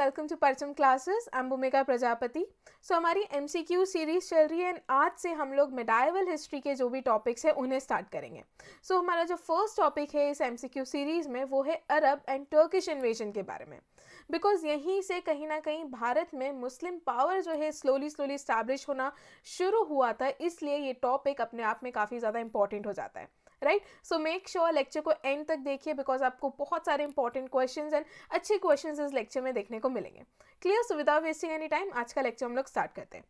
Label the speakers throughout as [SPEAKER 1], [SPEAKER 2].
[SPEAKER 1] Welcome to Parcham classes I am Bhumika Prajapati सो हमारी M series चल रही है एंड आज से हम लोग मेडाइवल हिस्ट्री के जो भी टॉपिक्स हैं उन्हें स्टार्ट करेंगे सो so, हमारा जो फर्स्ट टॉपिक है इस एम सीरीज़ में वो है अरब एंड टर्किश इन्वेजन के बारे में बिकॉज यहीं से कहीं ना कहीं भारत में मुस्लिम पावर जो है स्लोली स्लोली इस्टेब्लिश होना शुरू हुआ था इसलिए ये टॉपिक अपने आप में काफ़ी ज़्यादा इंपॉर्टेंट हो जाता है right so make sure lecture को एंड तक देखिए बिकॉज आपको बहुत सारे इंपॉर्टेंट क्वेश्चन एंड अच्छे क्वेश्चन इस लेक्चर में देखने को मिलेंगे clear so without wasting any time आज का लेक्चर हम लोग स्टार्ट करते हैं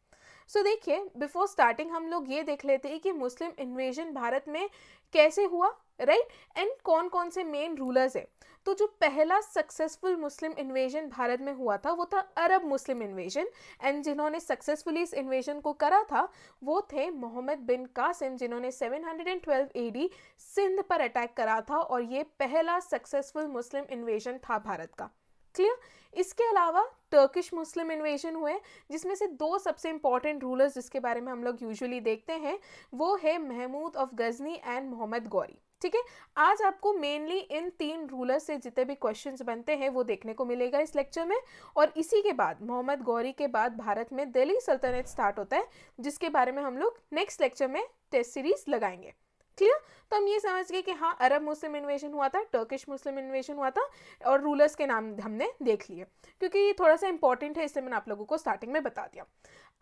[SPEAKER 1] सो so, देखिए बिफोर स्टार्टिंग हम लोग ये देख लेते हैं कि मुस्लिम इन्वेजन भारत में कैसे हुआ राइट एंड कौन कौन से मेन रूलर्स है तो जो पहला सक्सेसफुल मुस्लिम इन्वेजन भारत में हुआ था वो था अरब मुस्लिम इन्वेजन एंड जिन्होंने सक्सेसफुली इस इन्वेजन को करा था वो थे मोहम्मद बिन कासिम जिन्होंने 712 एडी सिंध पर अटैक करा था और ये पहला सक्सेसफुल मुस्लिम इन्वेजन था भारत का क्लियर इसके अलावा टर्किश मुस्लिम इन्वेजन हुए जिसमें से दो सबसे इम्पॉर्टेंट रूलर्स जिसके बारे में हम लोग यूजुअली देखते हैं वो है महमूद ऑफ गजनी एंड मोहम्मद गौरी ठीक है आज आपको मेनली इन तीन रूलर से जितने भी क्वेश्चन बनते हैं वो देखने को मिलेगा इस लेक्चर में और इसी के बाद मोहम्मद गौरी के बाद भारत में दिल्ली सल्तनत स्टार्ट होता है जिसके बारे में हम लोग नेक्स्ट लेक्चर में टेस्ट सीरीज लगाएंगे क्लियर तो हम ये समझ गए कि हाँ अरब मुस्लिम इन्वेशन हुआ था टर्किश मुस्लिम इन्वेशन हुआ था और रूलर्स के नाम हमने देख लिए क्योंकि ये थोड़ा सा इंपॉर्टेंट है इससे मैंने आप लोगों को स्टार्टिंग में बता दिया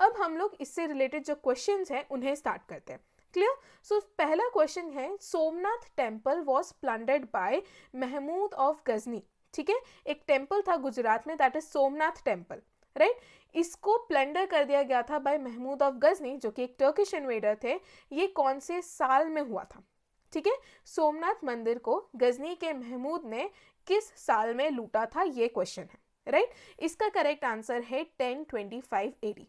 [SPEAKER 1] अब हम लोग इससे रिलेटेड जो क्वेश्चंस हैं उन्हें स्टार्ट करते हैं क्लियर सो पहला क्वेश्चन है Somnath temple was plundered by Mahmud of Ghazni ठीक है एक टेम्पल था गुजरात में that is Somnath temple right इसको प्लंडर कर दिया गया था बाय महमूद ऑफ गजनी जो कि एक टर्किश इन्वेडर थे ये कौन से साल में हुआ था ठीक है सोमनाथ मंदिर को गजनी के महमूद ने किस साल में लूटा था ये क्वेश्चन है राइट right? इसका करेक्ट आंसर है ten twenty five AD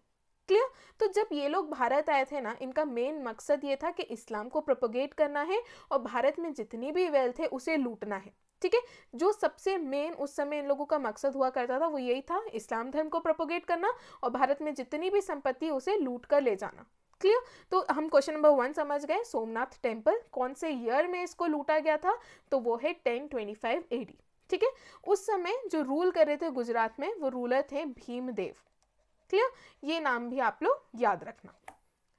[SPEAKER 1] clear तो जब ये लोग भारत आए थे ना इनका मेन मकसद ये था कि इस्लाम को प्रोपोगेट करना है और भारत में जितनी भी वेल्थ है उसे लूटना है ठीक है जो सबसे मेन उस समय इन लोगों का मकसद हुआ करता था वो यही था इस्लाम धर्म को प्रोपोगेट करना और भारत में जितनी भी संपत्ति उसे लूट कर ले जाना क्लियर तो हम क्वेश्चन नंबर वन समझ गए सोमनाथ टेम्पल कौन से ईयर में इसको लूटा गया था तो वो है टेन ट्वेंटी ठीक है उस समय जो रूल कर रहे थे गुजरात में वो रूलर थे भीमदेव क्लियर ये नाम भी आप लोग याद रखना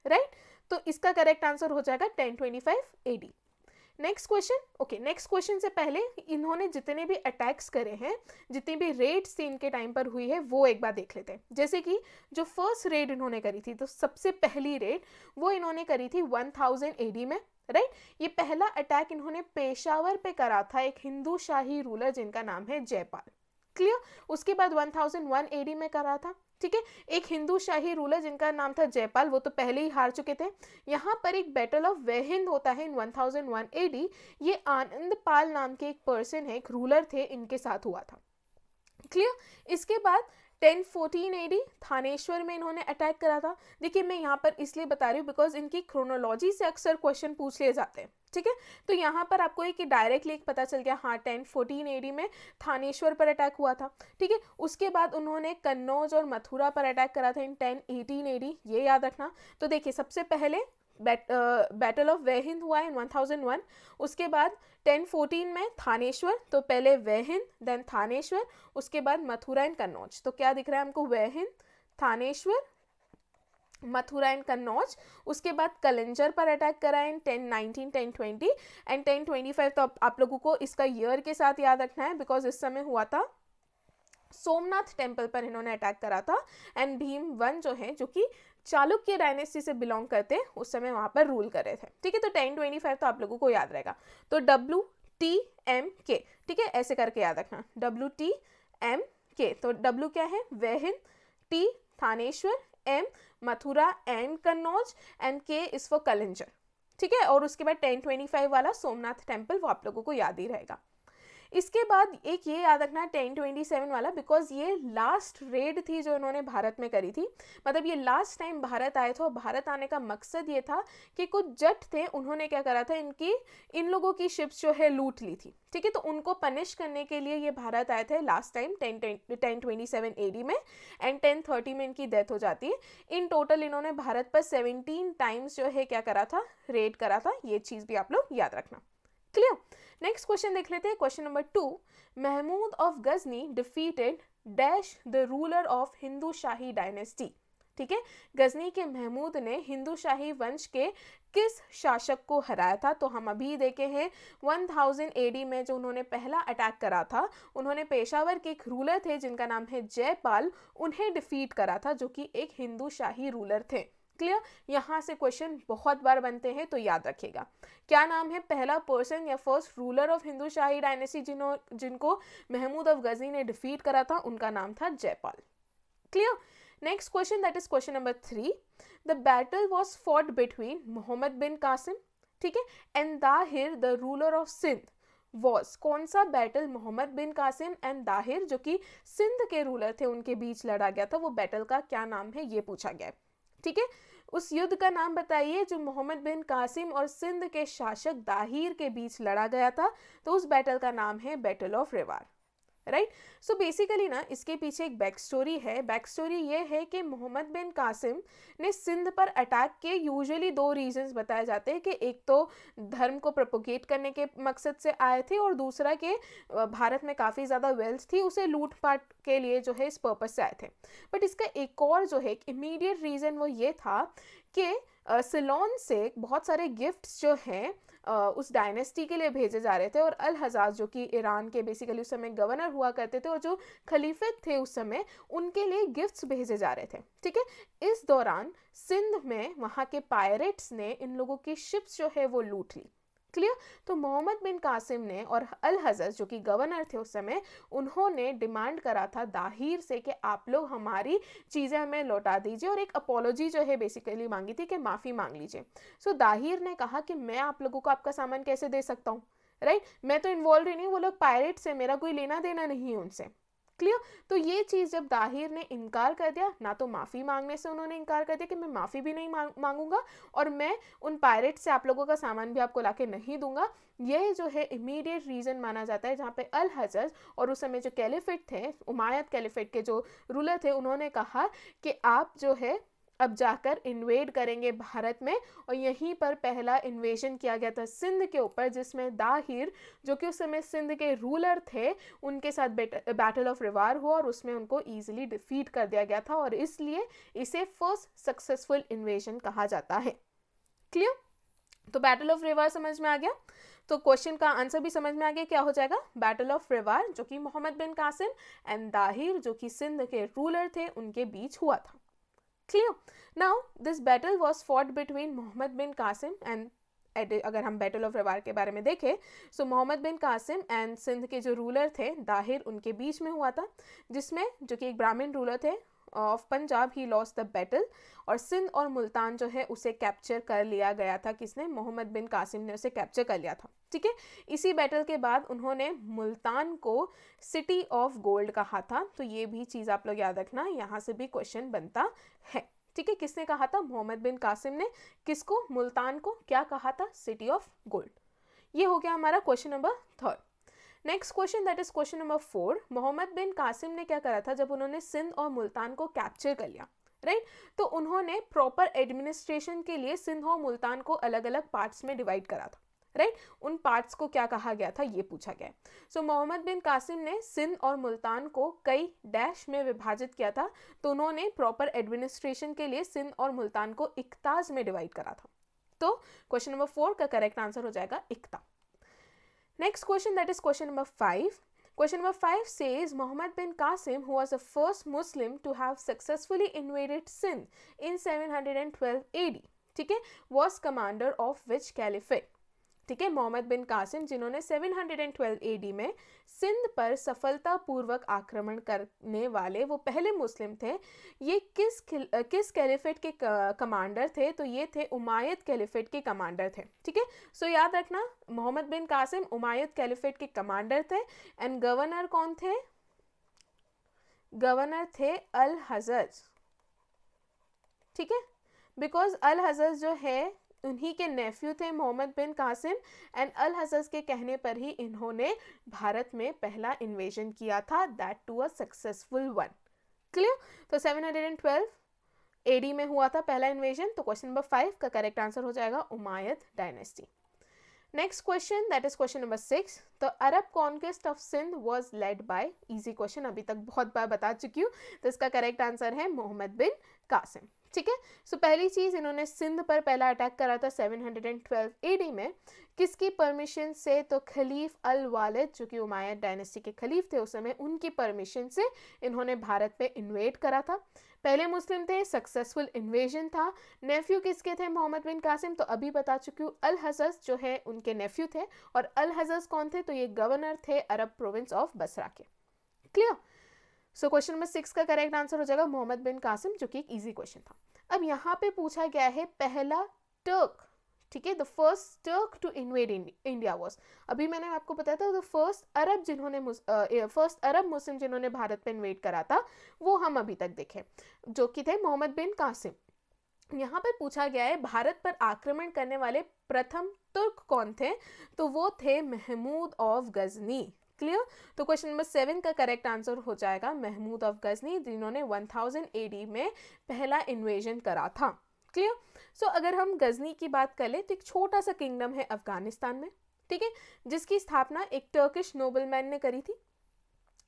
[SPEAKER 1] राइट right? तो इसका करेक्ट आंसर हो जाएगा 1025 twenty five AD next question okay next question से पहले इन्होंने जितने भी अटैक्स करे हैं जितनी भी रेड्स इनके टाइम पर हुई है वो एक बार देख लेते हैं जैसे कि जो फर्स्ट रेड इन्होंने करी थी तो सबसे पहली रेड वो इन्होंने करी थी 1000 थाउजेंड में राइट right? ये पहला अटैक इन्होंने पेशावर पे करा था एक हिंदू शाही रूलर जिनका नाम है जयपाल क्लियर उसके बाद 1001 एडी में करा था ठीक है एक हिंदू शाही रूलर जिनका नाम था जयपाल वो तो पहले ही हार चुके थे यहाँ पर एक बैटल ऑफ वेहिंद होता है इन 1001 एडी ये आनंद पाल नाम के एक पर्सन है एक रूलर थे इनके साथ हुआ था क्लियर इसके बाद ten fourteen A D Thaneshwar में इन्होंने अटैक करा था देखिए मैं यहाँ पर इसलिए बता रही हूँ बिकॉज इनकी क्रोनोलॉजी से अक्सर क्वेश्चन पूछ लिए जाते हैं ठीक है तो यहाँ पर आपको एक डायरेक्टली एक पता चल गया हाँ टेन फोर्टीन ए डी में थानेश्वर पर अटैक हुआ था ठीक है उसके बाद उन्होंने कन्नौज और मथुरा पर अटैक करा था in ten eighteen A D ये याद रखना तो देखिए सबसे पहले बैटल ऑफ वहिंद हुआ इन 1001 उसके बाद 1014 में थानेश्वर तो पहले वहिंद देन थानेश्वर उसके बाद मथुरा एंड कन्नौज तो क्या दिख रहा है हमको वहिंद थानेश्वर मथुरा एंड कन्नौज उसके बाद कलेंजर पर अटैक करा in ten nineteen ten twenty and ten twenty five तो आप लोगों को इसका ईयर के साथ याद रखना है बिकॉज इस समय हुआ था सोमनाथ टेम्पल पर इन्होंने अटैक करा था एंड भीम वन जो है जो कि चालुक्य डायनेस्टी से बिलोंग करते हैं उस समय वहाँ पर रूल कर रहे थे ठीक है तो टेन ट्वेंटी फाइव तो आप लोगों को याद रहेगा तो डब्ल्यू टी एम के ठीक है ऐसे करके याद रखना डब्ल्यू टी एम के तो डब्ल्यू क्या है Waihind T Thaneshwar M Mathura and Kannauj and K is for Kalinjar ठीक है और उसके बाद टेन ट्वेंटी फाइव वाला सोमनाथ टेम्पल वो आप लोगों को याद ही रहेगा इसके बाद एक ये याद रखना टेन ट्वेंटी सेवन वाला बिकॉज ये लास्ट रेड थी जो इन्होंने भारत में करी थी मतलब ये लास्ट टाइम भारत आए थे और भारत आने का मकसद ये था कि कुछ जट थे उन्होंने क्या करा था इनकी इन लोगों की शिप्स जो है लूट ली थी ठीक है तो उनको पनिश करने के लिए ये भारत आए थे last time ten ten twenty seven A D में एंड टेन थर्टी में इनकी डेथ हो जाती है इन टोटल इन्होंने भारत पर सेवनटीन टाइम्स जो है क्या करा था रेड करा था ये चीज़ भी आप लोग याद रखना क्लियर नेक्स्ट क्वेश्चन देख लेते हैं question number two Mahmud of Ghazni defeated dash the ruler of Hindu Shahi dynasty ठीक है गजनी के महमूद ने हिंदू शाही वंश के किस शासक को हराया था तो हम अभी देखे हैं 1000 एडी में जो उन्होंने पहला अटैक करा था उन्होंने पेशावर के एक रूलर थे जिनका नाम है जयपाल उन्हें डिफीट करा था जो कि एक हिंदू शाही रूलर थे क्लियर यहाँ से क्वेश्चन बहुत बार बनते हैं तो याद रखेगा क्या नाम है पहला पर्सन या first ruler of Hindu Shahi dynasty जिन्हों जिनको महमूद अफ गजी ने डिफीट करा था उनका नाम था Jaipal clear next question that is question number three the battle was fought between Mohammad bin Qasim ठीक है and Dahir the ruler of Sindh was कौन सा बैटल मोहम्मद बिन कासिम एंड दाहिर जो कि सिंध के रूलर थे उनके बीच लड़ा गया था वो बैटल का क्या नाम है ये पूछा गया है ठीक है उस युद्ध का नाम बताइए जो मोहम्मद बिन कासिम और सिंध के शासक दाहिर के बीच लड़ा गया था तो उस बैटल का नाम है battle of Rewar right so basically ना इसके पीछे एक बैक स्टोरी है बैक स्टोरी ये है कि मोहम्मद बिन कासिम ने सिंध पर अटैक के यूजुअली दो रीजंस बताए जाते हैं कि एक तो धर्म को प्रपोगेट करने के मकसद से आए थे और दूसरा कि भारत में काफ़ी ज़्यादा वेल्थ थी उसे लूट पाट के लिए जो है इस पर्पज़ से आए थे बट इसका एक और जो है एक इमीडिएट रीज़न वो ये था कि सिलोन से बहुत सारे गिफ्ट्स जो हैं उस डायनेस्टी के लिए भेजे जा रहे थे और अल हजाज जो कि ईरान के बेसिकली उस समय गवर्नर हुआ करते थे और जो खलीफे थे उस समय उनके लिए गिफ्ट्स भेजे जा रहे थे ठीक है इस दौरान सिंध में वहाँ के पायरेट्स ने इन लोगों की शिप्स जो है वो लूट ली क्लियर तो मोहम्मद बिन कासिम ने और अल हजर जो कि गवर्नर थे उस समय उन्होंने डिमांड करा था दाहिर से कि आप लोग हमारी चीज़ें हमें लौटा दीजिए और एक अपोलॉजी जो है बेसिकली मांगी थी कि माफ़ी मांग लीजिए सो so, दाहिर ने कहा कि मैं आप लोगों को आपका सामान कैसे दे सकता हूँ राइट right? मैं तो इन्वॉल्व ही नहीं वो लोग पायरेट्स हैं मेरा कोई लेना देना नहीं है उनसे क्लियर तो ये चीज़ जब दाहिर ने इनकार कर दिया ना तो माफ़ी मांगने से उन्होंने इनकार कर दिया कि मैं माफ़ी भी नहीं मांग मांगूंगा और मैं उन पायरेट से आप लोगों का सामान भी आपको ला नहीं दूंगा यह जो है इमीडिएट रीज़न माना जाता है जहाँ पे अल हजर और उस समय जो कैलिफेट थे उमायत कैलिफेट के जो रूलर थे उन्होंने कहा कि आप जो है अब जाकर इन्वेड करेंगे भारत में और यहीं पर पहला इन्वेजन किया गया था सिंध के ऊपर जिसमें दाहिर जो कि उस समय सिंध के रूलर थे उनके साथ बैटल ऑफ रिवार हुआ और उसमें उनको ईजिली डिफीट कर दिया गया था और इसलिए इसे फर्स्ट सक्सेसफुल इन्वेशन कहा जाता है क्लियर तो बैटल ऑफ रिवार समझ में आ गया तो क्वेश्चन का आंसर भी समझ में आ गया क्या हो जाएगा बैटल ऑफ रिवार जो कि मोहम्मद बिन कासिम एंड दाहिर जो कि सिंध के रूलर थे उनके बीच हुआ था clear now this battle was fought between mohammed bin qasim and अगर हम बैटल ऑफ रवार के बारे में देखें सो मोहम्मद बिन कासिम एंड सिंध के जो रूलर थे दाहिर उनके बीच में हुआ था जिसमें जो कि एक ब्राह्मण रूलर थे of Punjab he lost the battle और सिंध और मुल्तान जो है उसे कैप्चर कर लिया गया था किसने मोहम्मद बिन कासिम ने उसे कैप्चर कर लिया था ठीक है इसी बैटल के बाद उन्होंने मुल्तान को सिटी ऑफ गोल्ड कहा था तो ये भी चीज़ आप लोग याद रखना यहाँ से भी क्वेश्चन बनता है ठीक है किसने कहा था मोहम्मद बिन कासिम ने किसको मुल्तान को क्या कहा था सिटी ऑफ गोल्ड ये हो गया हमारा question number third next question that is question number four Mohammad bin Qasim ने क्या करा था जब उन्होंने सिंध और मुल्तान को कैप्चर कर लिया राइट right? तो उन्होंने प्रॉपर एडमिनिस्ट्रेशन के लिए सिंध और मुल्तान को अलग अलग पार्ट्स में डिवाइड करा था राइट right? उन पार्ट्स को क्या कहा गया था ये पूछा गया सो so, मोहम्मद बिन कासिम ने सिंध और मुल्तान को कई डैश में विभाजित किया था तो उन्होंने प्रॉपर एडमिनिस्ट्रेशन के लिए सिंध और मुल्तान को इकताज में डिवाइड करा था तो क्वेश्चन नंबर फोर का करेक्ट आंसर हो जाएगा इकता Next question that is question number 5. Question number 5 says Muhammad bin Qasim who was the first Muslim to have successfully invaded Sindh in 712 AD, okay, was commander of which caliphate? ठीक है मोहम्मद बिन कासिम जिन्होंने 712 AD में सिंध पर सफलतापूर्वक आक्रमण करने वाले वो पहले मुस्लिम थे ये किस किस कैलिफेट के कमांडर थे तो ये थे उमायद कैलिफेट के कमांडर थे ठीक है सो याद रखना मोहम्मद बिन कासिम उमायद कैलिफेट के कमांडर थे एंड गवर्नर कौन थे गवर्नर थे अल हजर ठीक है बिकॉज अल हजर जो है उन्हीं के नेफ्यू थे Mohammad bin Qasim and Al Hajjaj के कहने पर ही इन्होंने भारत में पहला इन्वेजन किया था that too a successful one clear तो 712 एडी में हुआ था पहला इन्वेजन तो क्वेश्चन नंबर फाइव का करेक्ट आंसर हो जाएगा Umayyad dynasty next question that is question number six तो Arab conquest of Sindh was led by easy question अभी तक बहुत बार बता चुकी हूँ तो इसका करेक्ट आंसर है मोहम्मद बिन कासिम ठीक है सो पहली चीज़ इन्होंने सिंध पर पहला अटैक करा था 712 एडी में किसकी परमिशन से तो खलीफ अल वालिद जो कि उमायद डायनेस्टी के खलीफ थे उस समय उनकी परमिशन से इन्होंने भारत पे इन्वेट करा था पहले मुस्लिम थे सक्सेसफुल इन्वेजन था नेफ्यू किसके थे मोहम्मद बिन कासिम तो अभी बता चुकी हूँ अल हजस जो है उनके नेफ्यू थे और अल हजस कौन थे तो ये गवर्नर थे अरब प्रोविंस ऑफ बसरा के clear so question number six का करेक्ट आंसर हो जाएगा मोहम्मद बिन कासिम जो कि एक ईजी क्वेश्चन था अब यहाँ पे पूछा गया है पहला टर्क ठीक है the first Turk to invade India was अभी मैंने आपको बताया था द फर्स्ट अरब जिन्होंने फर्स्ट अरब मुस्लिम जिन्होंने भारत पे इन्वेड करा था वो हम अभी तक देखें जो कि थे मोहम्मद बिन कासिम यहाँ पर पूछा गया है भारत पर आक्रमण करने वाले प्रथम तुर्क कौन थे तो वो थे महमूद ऑफ गजनी क्लियर तो क्वेश्चन नंबर सेवन का करेक्ट आंसर हो जाएगा महमूद अफ गजनी जिन्होंने 1000 थाउजेंड में पहला इन्वेजन करा था क्लियर सो so, अगर हम गजनी की बात कर लें तो एक छोटा सा किंगडम है अफगानिस्तान में ठीक है जिसकी स्थापना एक टर्किश नोबलमैन ने करी थी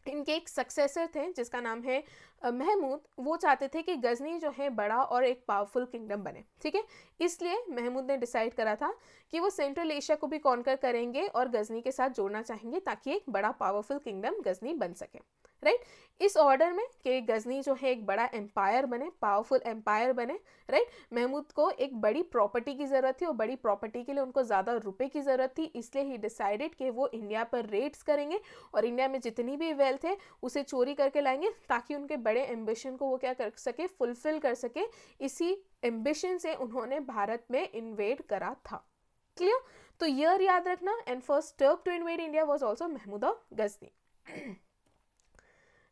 [SPEAKER 1] इनके एक सक्सेसर थे जिसका नाम है महमूद वो चाहते थे कि गजनी जो है बड़ा और एक पावरफुल किंगडम बने ठीक है इसलिए महमूद ने डिसाइड करा था कि वो सेंट्रल एशिया को भी कॉन्कर करेंगे और गजनी के साथ जोड़ना चाहेंगे ताकि एक बड़ा पावरफुल किंगडम गजनी बन सके राइट इस ऑर्डर में कि गजनी जो है एक बड़ा एम्पायर बने पावरफुल एम्पायर बने राइट महमूद को एक बड़ी प्रॉपर्टी की ज़रूरत थी और बड़ी प्रॉपर्टी के लिए उनको ज़्यादा रुपए की ज़रूरत थी इसलिए ही डिसाइडेड कि वो इंडिया पर रेड्स करेंगे और इंडिया में जितनी भी वेल्थ है उसे चोरी करके लाएंगे ताकि उनके बड़े एम्बिशन को वो क्या कर सके फुलफ़िल कर सके इसी एम्बिशन से उन्होंने भारत में इन्वेड करा था क्लियर तो ईयर याद रखना and first Turk to invade India was also Mahmud Ghazni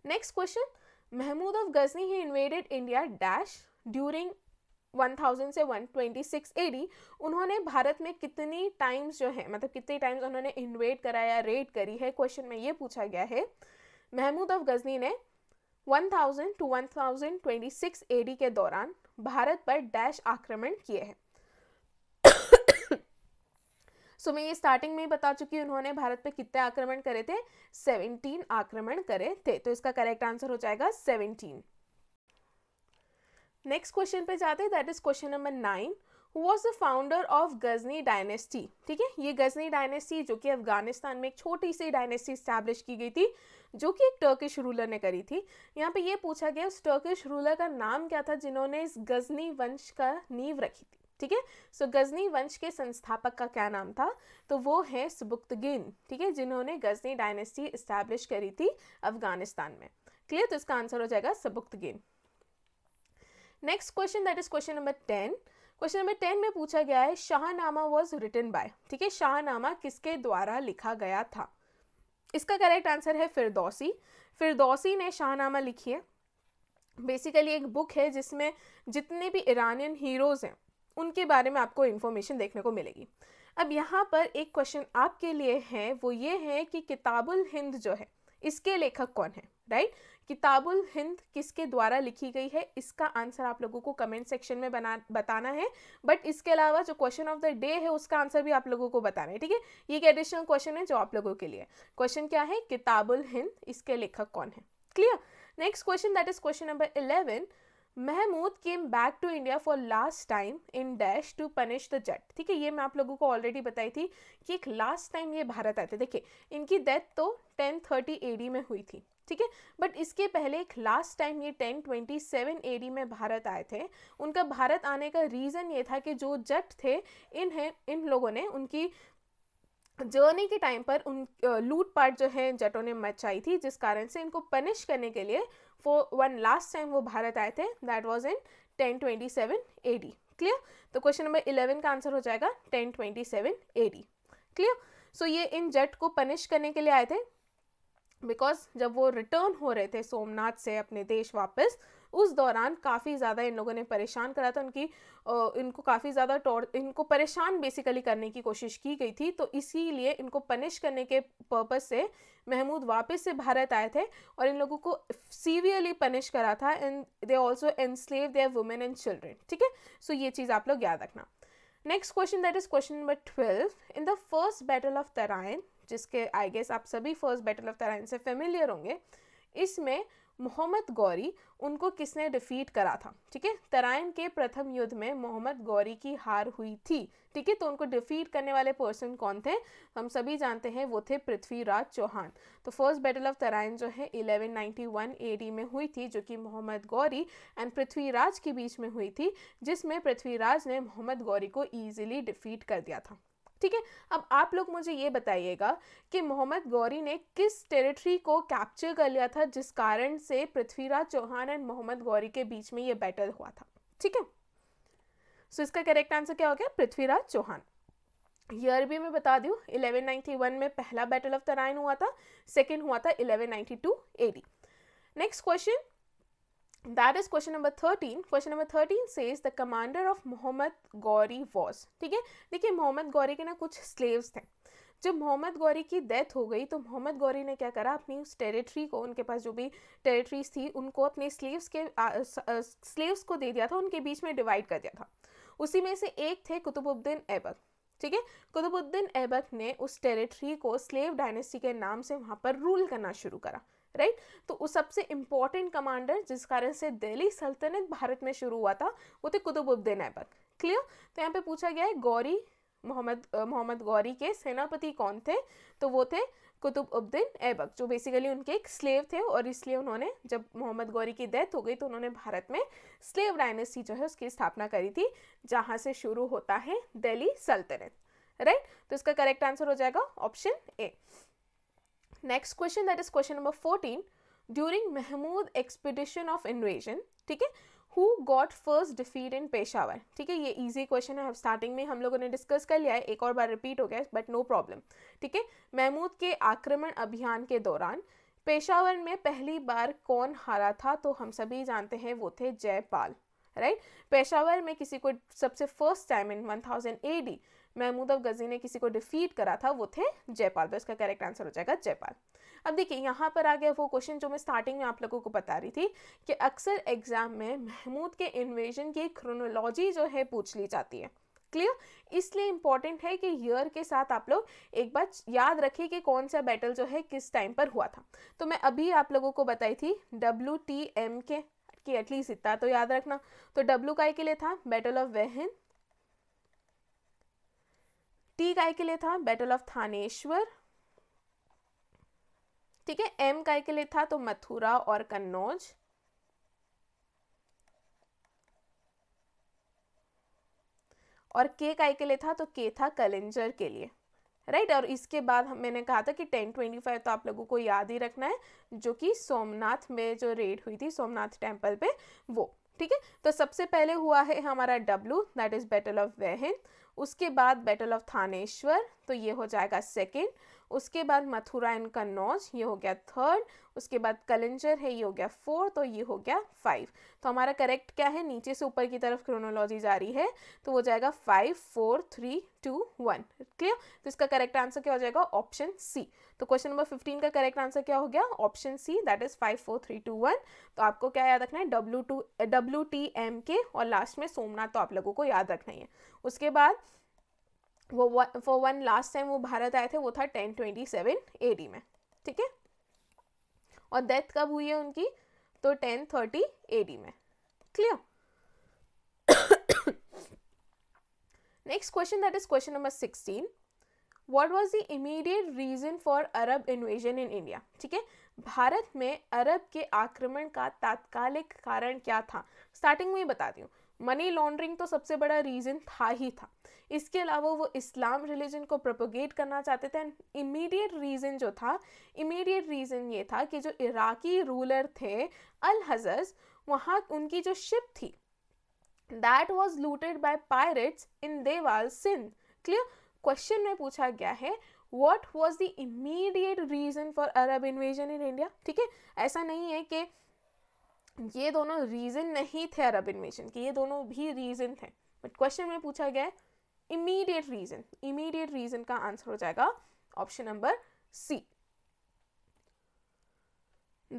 [SPEAKER 1] next question Mahmud of Ghazni he invaded India dash during 1000 से 126 एडी उन्होंने भारत में कितनी टाइम्स जो है मतलब कितनी टाइम्स उन्होंने इन्वेड कराया रेड करी है क्वेश्चन में ये पूछा गया है महमूद अफ गजनी ने 1000 टू 1026 एडी के दौरान भारत पर डैश आक्रमण किए हैं सो मैं ये स्टार्टिंग में ही बता चुकी हूँ उन्होंने भारत पे कितने आक्रमण करे थे सेवनटीन आक्रमण करे थे तो इसका करेक्ट आंसर हो जाएगा सेवनटीन नेक्स्ट क्वेश्चन पे जाते हैं that is question number nine who was the founder of Ghazni dynasty ठीक है ये गजनी डायनेस्टी जो कि अफगानिस्तान में एक छोटी सी डायनेस्टी स्टैब्लिश की गई थी जो कि एक टर्किश रूलर ने करी थी यहाँ पे ये पूछा गया उस टर्किश रूलर का नाम क्या था जिन्होंने इस गजनी वंश का नींव रखी थी ठीक है सो गजनी वंश के संस्थापक का क्या नाम था तो वो है सुबुक्तगिन ठीक है जिन्होंने गजनी डायनेस्टी इस्टेब्लिश करी थी अफगानिस्तान में क्लियर तो इसका आंसर हो जाएगा Sabuktigin next question that is question number ten question number ten में पूछा गया है शाहनामा वॉज रिटन बाय ठीक है शाहनामा किसके द्वारा लिखा गया था इसका करेक्ट आंसर है फिरदौसी फिरदौसी ने शाहनामा लिखी है बेसिकली एक बुक है जिसमें जितने भी ईरानियन हीरोज़ हैं उनके बारे में आपको इन्फॉर्मेशन देखने को मिलेगी अब यहाँ पर एक क्वेश्चन आपके लिए है वो ये है कि किताबुल हिंद जो है इसके लेखक कौन है राइट किताबुल हिंद किसके द्वारा लिखी गई है इसका आंसर आप लोगों को कमेंट सेक्शन में बना बताना है बट इसके अलावा जो क्वेश्चन ऑफ द डे है उसका आंसर भी आप लोगों को बताना है ठीक है ये एक एडिशनल क्वेश्चन है जो आप लोगों के लिए क्वेश्चन क्या है किताबुल हिंद इसके लेखक कौन है clear next question that is question number eleven Mahmud came back to India for last time in dash to punish the Jat ठीक है ये मैं आप लोगों को ऑलरेडी बताई थी कि एक लास्ट टाइम ये भारत आए थे देखिए इनकी डेथ तो टेन थर्टी एडी में हुई थी ठीक है बट इसके पहले एक लास्ट टाइम ये टेन ट्वेंटी सेवन एडी में भारत आए थे उनका भारत आने का रीज़न ये था कि जो जट थे इन्हें इन लोगों ने उनकी जर्नी के टाइम पर उन लूटपाट जो है जटों ने मचाई थी जिस कारण से इनको पनिश करने के लिए फॉर वन लास्ट टाइम वो भारत आए थे that was in 1027 AD clear तो क्वेश्चन नंबर 11 का आंसर हो जाएगा 1027 एडी क्लियर सो ये इन जट को पनिश करने के लिए आए थे बिकॉज जब वो रिटर्न हो रहे थे सोमनाथ से अपने देश वापस उस दौरान काफ़ी ज़्यादा इन लोगों ने परेशान करा था उनकी इनको काफ़ी ज़्यादा टॉर इनको परेशान बेसिकली करने की कोशिश की गई थी तो इसीलिए इनको पनिश करने के पर्पज़ से महमूद वापस से भारत आए थे और इन लोगों को सीवियरली पनिश करा था and they also enslave their women and children ठीक है सो ये चीज़ आप लोग याद रखना next question that is question number twelve in the first battle of Tarain जिसके आई गेस आप सभी फर्स्ट बैटल ऑफ तराइन से फेमिलियर होंगे इसमें मोहम्मद गौरी उनको किसने डिफीट करा था ठीक है तराइन के प्रथम युद्ध में मोहम्मद गौरी की हार हुई थी ठीक है तो उनको डिफीट करने वाले पर्सन कौन थे हम सभी जानते हैं वो थे पृथ्वीराज चौहान तो फर्स्ट बैटल ऑफ तराइन जो है 1191 एडी में हुई थी जो कि मोहम्मद गौरी एंड पृथ्वीराज के बीच में हुई थी जिसमें पृथ्वीराज ने मोहम्मद गौरी को ईजिली डिफीट कर दिया था ठीक है अब आप लोग मुझे ये बताइएगा कि मोहम्मद गौरी ने किस टेरिटरी को कैप्चर कर लिया था जिस कारण से पृथ्वीराज चौहान एंड मोहम्मद गौरी के बीच में ये बैटल हुआ था ठीक है सो इसका करेक्ट आंसर क्या हो गया पृथ्वीराज चौहान ईयर भी मैं बता दूँ 1191 में पहला बैटल ऑफ तराइन हुआ था सेकेंड हुआ था 1192 AD next question is question number thirteen question number thirteen से is the commander of Mohammad Ghori was ठीक है देखिए मोहम्मद गौरी के ना कुछ स्लेव्स थे जब मोहम्मद गौरी की डेथ हो गई तो मोहम्मद गौरी ने क्या करा अपनी उस टेरिटरी को उनके पास जो भी टेरिटरीज थी उनको अपने स्लेव्स के स्लेव्स को दे दिया था उनके बीच में डिवाइड कर दिया था उसी में से एक थे कुतुबुद्दीन ऐबक ठीक है कुतुबुद्दीन ऐबक ने उस टेरिटरी को स्लेव डायनेस्टी के नाम से वहाँ पर रूल करना शुरू करा राइट तो उस सबसे इंपॉर्टेंट कमांडर जिस कारण से दिल्ली सल्तनत भारत में शुरू हुआ था वो थे कुतुबुद्दीन ऐबक क्लियर तो यहाँ पे पूछा गया है गौरी मोहम्मद मोहम्मद गौरी के सेनापति कौन थे तो वो थे कुतुब उद्दीन ऐबक जो बेसिकली उनके एक स्लेव थे और इसलिए उन्होंने जब मोहम्मद गौरी की डेथ हो गई तो उन्होंने भारत में स्लेव डायनेस्टी जो है उसकी स्थापना करी थी जहाँ से शुरू होता है दिल्ली सल्तनत राइट तो इसका करेक्ट आंसर हो जाएगा option A next question that is question number fourteen during Mahmud expedition of invasion ठीक है who got first defeat in Peshawar ठीक है ये इजी क्वेश्चन है स्टार्टिंग में हम लोगों ने डिस्कस कर लिया है एक और बार रिपीट हो गया बट नो प्रॉब्लम ठीक है महमूद के आक्रमण अभियान के दौरान पेशावर में पहली बार कौन हारा था तो हम सभी जानते हैं वो थे जयपाल राइट right? पेशावर में किसी को सबसे first time in 1000 AD Mahmud अब गजी ने किसी को डिफीट करा था वो थे जयपाल तो इसका करेक्ट आंसर हो जाएगा जयपाल अब देखिए यहाँ पर आ गया वो क्वेश्चन जो मैं स्टार्टिंग में आप लोगों को बता रही थी कि अक्सर एग्जाम में महमूद के इन्वेजन की क्रोनोलॉजी जो है पूछ ली जाती है क्लियर इसलिए इम्पॉर्टेंट है कि ईयर के साथ आप लोग एक बार याद रखें कि कौन सा बैटल जो है किस टाइम पर हुआ था तो मैं अभी आप लोगों को बताई थी डब्ल्यू टी एम के एटलीस्ट इतना तो याद रखना तो डब्ल्यू काई के लिए था बैटल ऑफ वेहन टी काय के लिए था बैटल ऑफ थानेश्वर ठीक है एम काय के लिए था तो मथुरा और कन्नौज और के काय के लिए था तो के था कलेंजर के लिए राइट और इसके बाद मैंने कहा था कि टेन ट्वेंटी फाइव तो आप लोगों को याद ही रखना है जो कि सोमनाथ में जो रेड हुई थी सोमनाथ टेम्पल पे वो ठीक है तो सबसे पहले हुआ है हमारा W that is battle of Waihind उसके बाद बैटल ऑफ थानेश्वर तो ये हो जाएगा सेकेंड उसके बाद मथुरा एंड कन्नौज ये हो गया थर्ड उसके बाद कलेंजर है ये हो गया फोर्थ और ये हो गया फाइव तो हमारा करेक्ट क्या है नीचे से ऊपर की तरफ क्रोनोलॉजी जा रही है तो वो जाएगा five four three two one clear तो इसका करेक्ट आंसर क्या हो जाएगा ऑप्शन सी तो क्वेश्चन नंबर फिफ्टीन का करेक्ट आंसर क्या हो गया option C that is five four three two one तो आपको क्या याद रखना है W two W T M के और लास्ट में सोमनाथ तो आप लोगों को याद रखना है उसके बाद वो फॉर वन लास्ट टाइम वो भारत आए थे वो था ten twenty seven A D में ठीक है और डेथ कब हुई है उनकी तो टेन थर्टी ए डी में clear next question that is question number sixteen what was the immediate reason for Arab invasion in India ठीक है भारत में अरब के आक्रमण का तात्कालिक कारण क्या था स्टार्टिंग में ही बताती हूँ मनी लॉन्ड्रिंग तो सबसे बड़ा रीज़न था ही था इसके अलावा वो इस्लाम रिलीजन को प्रोपोगेट करना चाहते थे एंड इमीडिएट रीज़न जो था इमीडिएट रीज़न ये था कि जो इराकी रूलर थे अल हजर्स वहाँ उनकी जो शिप थी that was looted by pirates in Debal Sindh clear question में पूछा गया है what was the immediate reason for Arab invasion in India ठीक है ऐसा नहीं है कि ये दोनों रीज़न नहीं थे अरब इन्वेशन के ये दोनों भी रीज़न थे बट क्वेश्चन में पूछा गया है इमीडिएट रीज़न इमीडिएट रीज़न का आंसर हो जाएगा option number C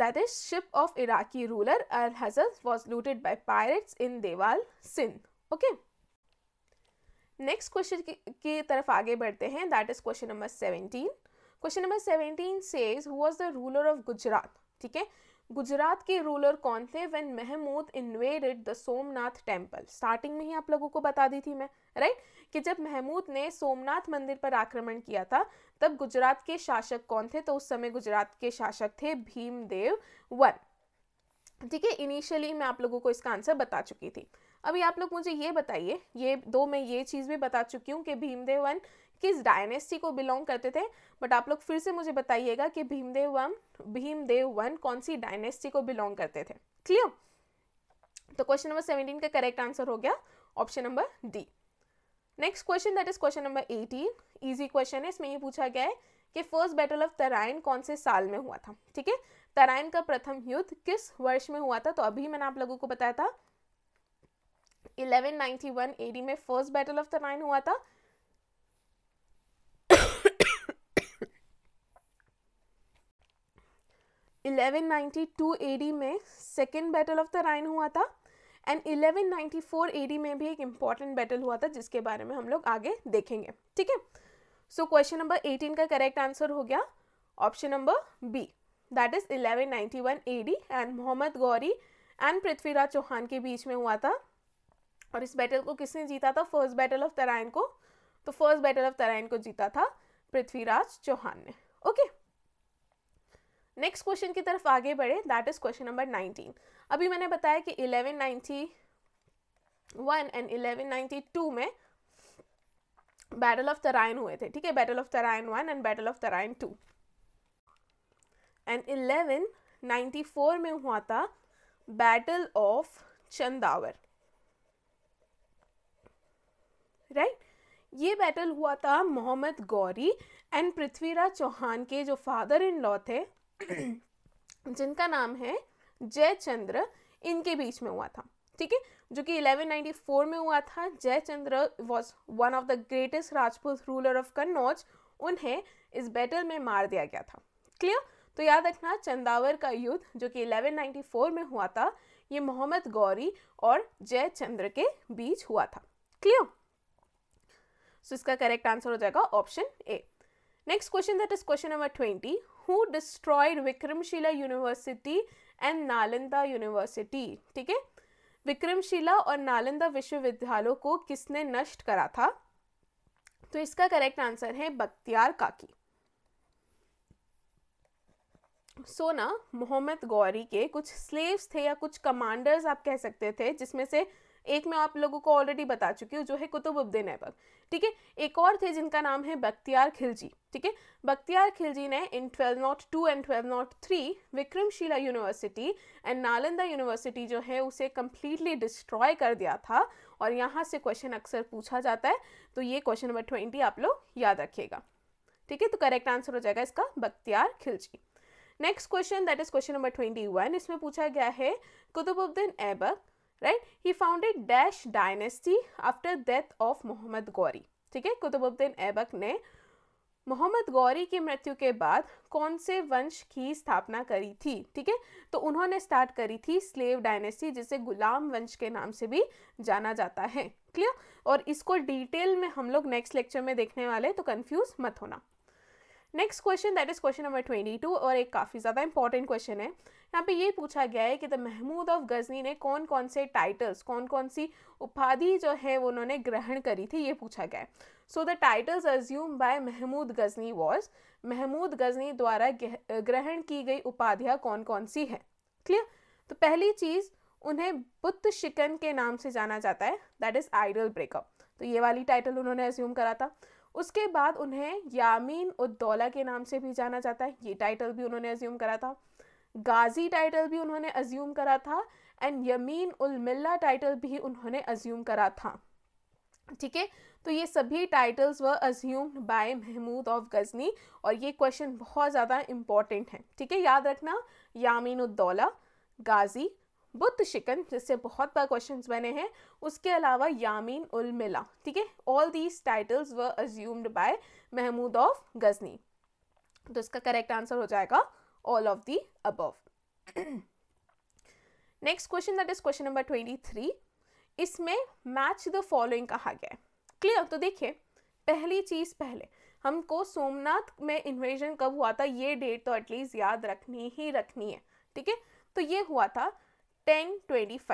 [SPEAKER 1] that is ship of Iraqi ruler Al hazaz was looted by pirates in Debal Sindh okay next question की तरफ आगे बढ़ते हैं that is question number seventeen question number seventeen says who was the ruler of Gujarat ठीक है गुजरात के ruler कौन थे when Mahmud invaded the Somnath temple starting में ही आप लोगों को बता दी थी मैं राइट right? कि जब महमूद ने सोमनाथ मंदिर पर आक्रमण किया था तब गुजरात के शासक कौन थे तो उस समय गुजरात के शासक थे भीमदेव वन ठीक है इनिशियली मैं आप लोगों को इसका आंसर बता चुकी थी अभी आप लोग मुझे ये बताइए ये दो मैं ये चीज़ भी बता चुकी हूँ कि भीमदेव वन किस डायनेस्टी को बिलोंग करते थे बट आप लोग फिर से मुझे बताइएगा कि भीमदेव वन भीमदेव वन कौन सी डायनेस्टी को बिलोंग करते थे क्लियर तो क्वेश्चन नंबर सेवनटीन का करेक्ट आंसर हो गया option number D next question that is question number eighteen easy question है इसमें ये पूछा गया है कि फर्स्ट बैटल ऑफ तराइन कौन से साल में हुआ था ठीक है तराइन का प्रथम युद्ध किस वर्ष में हुआ था तो अभी मैंने आप लोगों को बताया था 1191 एडी में फर्स्ट बैटल ऑफ तराइन हुआ था 1192 एडी में second battle of Tarain हुआ था एंड 1194 एडी में भी एक इम्पॉर्टेंट बैटल हुआ था जिसके बारे में हम लोग आगे देखेंगे ठीक है सो क्वेश्चन नंबर 18 का करेक्ट आंसर हो गया option number B that is 1191 AD and Mohammad Ghori and Prithviraj Chauhan के बीच में हुआ था और इस बैटल को किसने जीता था फर्स्ट बैटल ऑफ तराइन को तो फर्स्ट बैटल ऑफ तराइन को जीता था पृथ्वीराज चौहान ने ओके okay? नेक्स्ट क्वेश्चन की तरफ आगे बढ़े that is question number nineteen अभी मैंने बताया कि eleven one and eleven ninety two में बैटल ऑफ तराइन हुए थे ठीक है battle of Tarain one and battle of Tarain two and eleven four में हुआ था बैटल ऑफ चंदावर राइट ये बैटल हुआ था मोहम्मद गौरी एंड पृथ्वीराज चौहान के जो फादर इन लॉ थे जिनका नाम है जयचंद्र इनके बीच में हुआ था ठीक है जो कि 1194 में हुआ था Jaichandra was one of the greatest Rajput ruler of Kannauj उन्हें इस बैटल में मार दिया गया था क्लियर तो याद रखना चंदावर का युद्ध जो कि 1194 में हुआ था ये मोहम्मद गौरी और जयचंद्र के बीच हुआ था क्लियर सो so इसका करेक्ट आंसर हो जाएगा option A next question that is question number twenty who destroyed Vikramshila university and Nalanda university ठीक है विक्रमशिला और नालंदा विश्वविद्यालयों को किसने नष्ट करा था तो इसका करेक्ट आंसर है बख्तियार काकी सोना मोहम्मद गौरी के कुछ स्लेव्स थे या कुछ कमांडर्स आप कह सकते थे जिसमें से एक मैं आप लोगों को ऑलरेडी बता चुकी हूँ जो है कुतुबुद्दीन ऐबक ठीक है एक और थे जिनका नाम है बख्तियार खिलजी ठीक है बख्तियार खिलजी ने in twelve nought two and twelve nought three Vikramshila university and Nalanda university जो है उसे कम्प्लीटली डिस्ट्रॉय कर दिया था और यहाँ से क्वेश्चन अक्सर पूछा जाता है तो ये क्वेश्चन नंबर ट्वेंटी आप लोग याद रखिएगा ठीक है तो करेक्ट आंसर हो जाएगा इसका Bakhtiyar Khilji next question that is question number twenty one इसमें पूछा गया है Qutubuddin Aibak right? He founded Dash dynasty after death of Mohammad Ghori ठीक है कुतुबुद्दीन ऐबक ने मोहम्मद गौरी की मृत्यु के बाद कौन से वंश की स्थापना करी थी ठीक है तो उन्होंने स्टार्ट करी थी स्लेव डायनेस्टी जिसे गुलाम वंश के नाम से भी जाना जाता है क्लियर और इसको डिटेल में हम लोग नेक्स्ट लेक्चर में देखने वाले तो कंफ्यूज मत होना next question that is question number twenty two और एक काफ़ी ज़्यादा इंपॉर्टेंट क्वेश्चन है यहाँ पे ये पूछा गया है कि द महमूद ऑफ गजनी ने कौन कौन से टाइटल्स कौन कौन सी उपाधि जो है वो उन्होंने ग्रहण करी थी ये पूछा गया है so the titles assume by Mahmud Ghazni was Mahmud Ghazni द्वारा ग्रहण की गई उपाधियाँ कौन कौन सी हैं क्लियर तो पहली चीज़ उन्हें बुत शिकन के नाम से जाना जाता है दैट इज़ आइडल ब्रेकअप तो ये वाली टाइटल उन्होंने एज्यूम करा था उसके बाद उन्हें यामीन उद्दौला के नाम से भी जाना जाता है ये टाइटल भी उन्होंने एज्यूम करा था गाजी टाइटल भी उन्होंने अज्यूम करा था and Yamin ul Milla title भी उन्होंने अज्यूम करा था ठीक है तो ये सभी titles we assumed by Mahmud of Ghazni और ये क्वेश्चन बहुत ज़्यादा इम्पॉर्टेंट है ठीक है याद रखना यामीन उद्दौला गाजी बुत शिकन जिससे बहुत बार क्वेश्चंस बने हैं उसके अलावा यामीन उल मिला ठीक है all these titles we assumed by Mahmud of Ghazni तो इसका करेक्ट आंसर हो जाएगा all of the above. Next question that is question number 23 इसमें match the following कहा गया है क्लियर तो देखिए पहली चीज पहले हमको सोमनाथ में इन्वेजन कब हुआ था ये डेट तो एटलीस्ट याद रखनी ही रखनी है ठीक है तो ये हुआ था 1025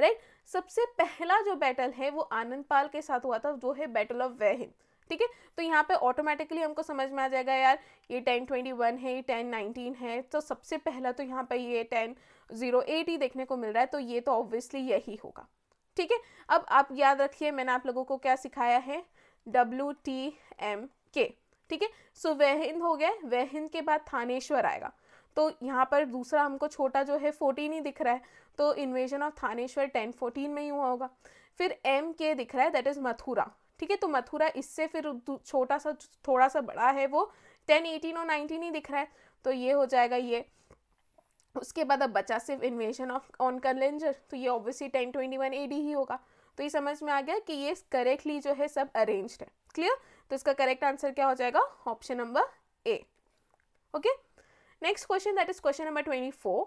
[SPEAKER 1] राइट सबसे पहला जो बैटल है वो आनंदपाल के साथ हुआ था जो है बैटल ऑफ वह हिंद ठीक है तो यहाँ पे ऑटोमेटिकली हमको समझ में आ जाएगा यार ये टेन ट्वेंटी वन है ये टेन नाइनटीन है तो सबसे पहला तो यहाँ पर ये टेन ज़ीरो एट ही देखने को मिल रहा है तो ये तो ऑब्वियसली यही होगा ठीक है अब आप याद रखिए मैंने आप लोगों को क्या सिखाया है डब्ल्यू टी एम के ठीक है सो वहहिंद हो गया हिंद के बाद थानेश्वर आएगा तो यहाँ पर दूसरा हमको छोटा जो है फोर्टीन ही दिख रहा है तो invasion of Thaneshwar ten fourteen में ही हुआ होगा फिर एम के दिख रहा है दैट इज़ मथुरा ठीक है तो मथुरा इससे फिर छोटा सा थोड़ा सा बड़ा है वो टेन एटीन और नाइनटीन ही दिख रहा है तो ये हो जाएगा ये उसके बाद अब बचा सिर्फ इन्वेशन ऑफ ऑन कलेंजर तो ये obviously ten twenty one A ही होगा तो ये समझ में आ गया कि ये करेक्टली जो है सब अरेंज है क्लियर तो इसका करेक्ट आंसर क्या हो जाएगा option number A okay next question that is question number twenty four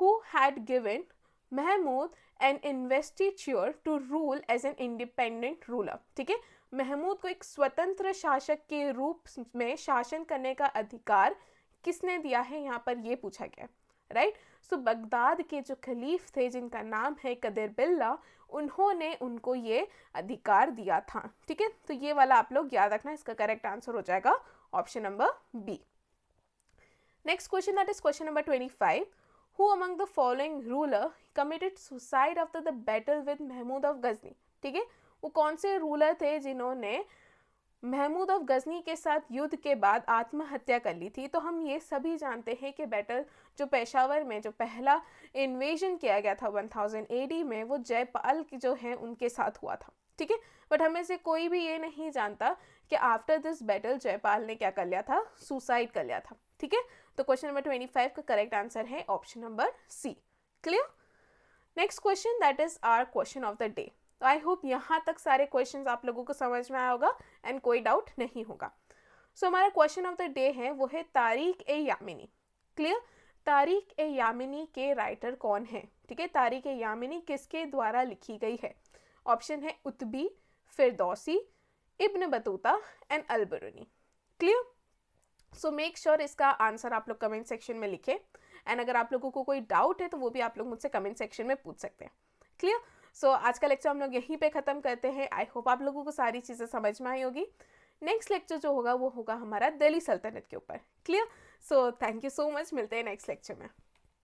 [SPEAKER 1] who had given Mahmud an investiture to rule as an independent ruler ठीक है महमूद को एक स्वतंत्र शासक के रूप में शासन करने का अधिकार किसने दिया है यहाँ पर ये पूछा गया राइट सो so, बगदाद के जो खलीफ थे जिनका नाम है कदर बिल्ला उन्होंने उनको ये अधिकार दिया था ठीक है तो ये वाला आप लोग याद रखना इसका करेक्ट आंसर हो जाएगा option number B next question that is question number twenty five who among the following ruler committed suicide after the battle with Mahmud of Ghazni ठीक है वो कौन से रूलर थे जिन्होंने महमूद ऑफ गजनी के साथ युद्ध के बाद आत्महत्या कर ली थी तो हम ये सभी जानते हैं कि बैटल जो पेशावर में जो पहला इन्वेजन किया गया था 1000 थाउजेंड में वो जयपाल जो हैं उनके साथ हुआ था ठीक है बट हमें से कोई भी ये नहीं जानता कि आफ्टर दिस बैटल जयपाल ने क्या कर लिया था सुसाइड कर लिया था ठीक है तो क्वेश्चन नंबर ट्वेंटी फाइव का करेक्ट आंसर है option number C clear next question that is our question of the day तो आई होप यहाँ तक सारे क्वेश्चन आप लोगों को समझ में आया होगा एंड कोई डाउट नहीं होगा सो हमारा क्वेश्चन ऑफ द डे है वो है तारीख ए यामिनी क्लियर तारीख ए यामिनी के राइटर कौन है ठीक है तारीख ए यामिनी किसके द्वारा लिखी गई है ऑप्शन है Utbi Firdausi Ibn Battuta and Alberuni clear so make sure इसका आंसर आप लोग कमेंट सेक्शन में लिखें एंड अगर आप लोगों को कोई डाउट है तो वो भी आप लोग मुझसे कमेंट सेक्शन में पूछ सकते हैं क्लियर सो so, आज का लेक्चर हम लोग यहीं पे ख़त्म करते हैं आई होप आप लोगों को सारी चीज़ें समझ में आई होगी नेक्स्ट लेक्चर जो होगा वो होगा हमारा दिल्ली सल्तनत के ऊपर clear so thank you so much मिलते हैं नेक्स्ट लेक्चर में